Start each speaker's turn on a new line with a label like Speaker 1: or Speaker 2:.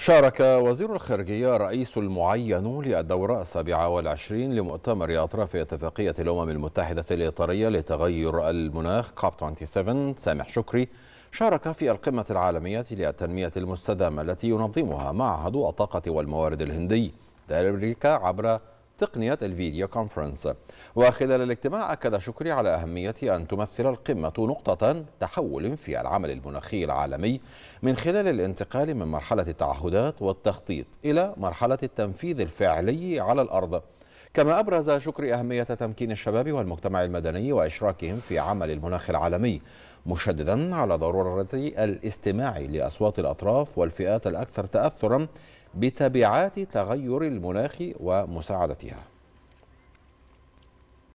Speaker 1: شارك وزير الخارجية رئيس المعين للدورة السابعة والعشرين لمؤتمر أطراف اتفاقية الأمم المتحدة الإطارية لتغير المناخ كاب 27 سامح شكري شارك في القمة العالمية للتنمية المستدامة التي ينظمها معهد الطاقة والموارد الهندي ذلك عبر تقنية الفيديو كونفرنس وخلال الاجتماع أكد شكري على أهمية أن تمثل القمة نقطة تحول في العمل المناخي العالمي من خلال الانتقال من مرحلة التعهدات والتخطيط إلى مرحلة التنفيذ الفعلي على الأرض كما أبرز شكر أهمية تمكين الشباب والمجتمع المدني وإشراكهم في عمل المناخ العالمي مشددا على ضرورة الاستماع لأصوات الأطراف والفئات الأكثر تأثرا بتبعات تغير المناخ ومساعدتها